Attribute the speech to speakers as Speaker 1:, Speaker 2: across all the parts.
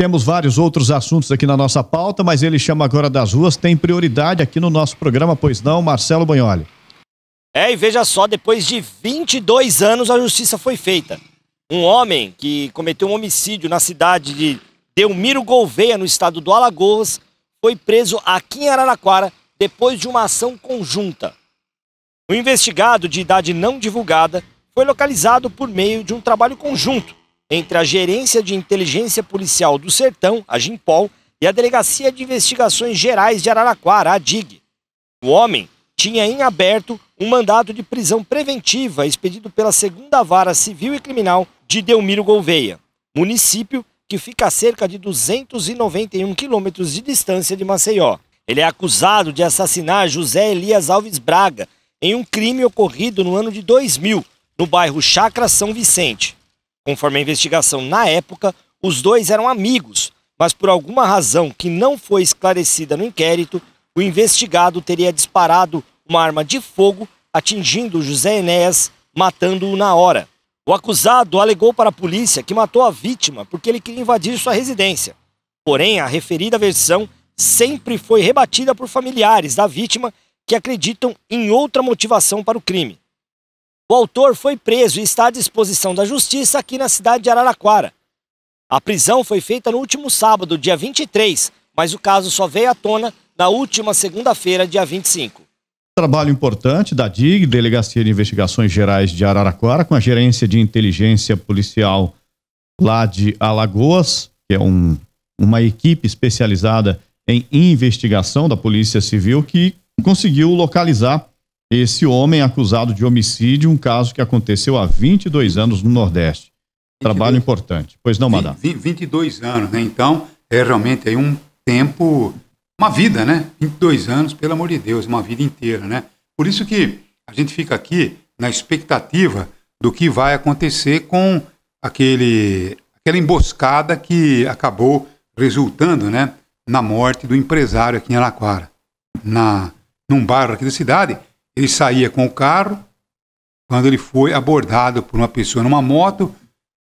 Speaker 1: Temos vários outros assuntos aqui na nossa pauta, mas ele chama agora das ruas, tem prioridade aqui no nosso programa, pois não, Marcelo Banholi.
Speaker 2: É, e veja só, depois de 22 anos a justiça foi feita. Um homem que cometeu um homicídio na cidade de Delmiro Gouveia, no estado do Alagoas, foi preso aqui em Araraquara depois de uma ação conjunta. O investigado, de idade não divulgada, foi localizado por meio de um trabalho conjunto entre a Gerência de Inteligência Policial do Sertão, a GIMPOL, e a Delegacia de Investigações Gerais de Araraquara, a DIG. O homem tinha em aberto um mandado de prisão preventiva expedido pela Segunda Vara Civil e Criminal de Delmiro Gouveia, município que fica a cerca de 291 quilômetros de distância de Maceió. Ele é acusado de assassinar José Elias Alves Braga em um crime ocorrido no ano de 2000, no bairro Chacra São Vicente. Conforme a investigação na época, os dois eram amigos, mas por alguma razão que não foi esclarecida no inquérito, o investigado teria disparado uma arma de fogo, atingindo José Enéas, matando-o na hora. O acusado alegou para a polícia que matou a vítima porque ele queria invadir sua residência. Porém, a referida versão sempre foi rebatida por familiares da vítima que acreditam em outra motivação para o crime. O autor foi preso e está à disposição da justiça aqui na cidade de Araraquara. A prisão foi feita no último sábado, dia 23, mas o caso só veio à tona na última segunda-feira, dia 25.
Speaker 1: Trabalho importante da DIG, Delegacia de Investigações Gerais de Araraquara, com a Gerência de Inteligência Policial lá de Alagoas, que é um, uma equipe especializada em investigação da Polícia Civil que conseguiu localizar esse homem acusado de homicídio, um caso que aconteceu há 22 anos no Nordeste. 22, Trabalho importante. Pois não, Madá?
Speaker 3: 22 anos, né? Então, é realmente aí um tempo, uma vida, né? 22 anos, pelo amor de Deus, uma vida inteira, né? Por isso que a gente fica aqui na expectativa do que vai acontecer com aquele, aquela emboscada que acabou resultando, né? Na morte do empresário aqui em Araquara, na, num bairro aqui da cidade, ele saía com o carro quando ele foi abordado por uma pessoa numa moto,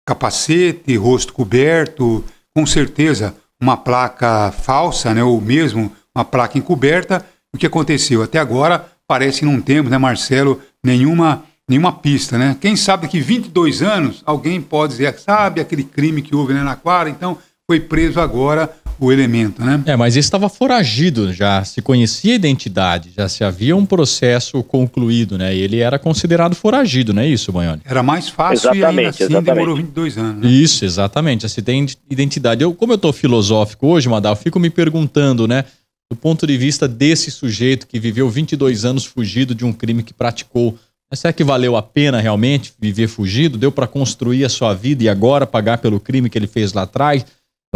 Speaker 3: capacete, rosto coberto, com certeza uma placa falsa, né, ou mesmo uma placa encoberta. O que aconteceu? Até agora parece não temos, né, Marcelo, nenhuma nenhuma pista, né? Quem sabe que 22 anos alguém pode dizer, ah, sabe aquele crime que houve né, na Quara? então foi preso agora o elemento,
Speaker 4: né? É, mas estava foragido já, se conhecia a identidade, já se havia um processo concluído, né? ele era considerado foragido, não é isso, Banhoni? Era mais fácil exatamente, e ainda assim exatamente. demorou 22 anos. Né? Isso, exatamente, já assim, se tem identidade. Eu, como eu estou filosófico hoje, Madal, fico me perguntando, né? Do ponto de vista desse sujeito que viveu 22 anos fugido de um crime que praticou, mas né, será que valeu a pena realmente viver fugido? Deu para construir a sua vida e agora pagar pelo crime que ele fez lá atrás?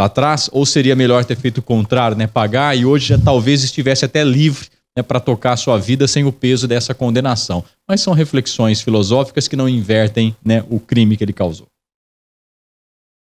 Speaker 4: lá atrás, ou seria melhor ter feito o contrário, né? Pagar e hoje já talvez estivesse até livre né, para tocar a sua vida sem o peso dessa condenação. Mas são reflexões filosóficas que não invertem né, o crime que ele causou.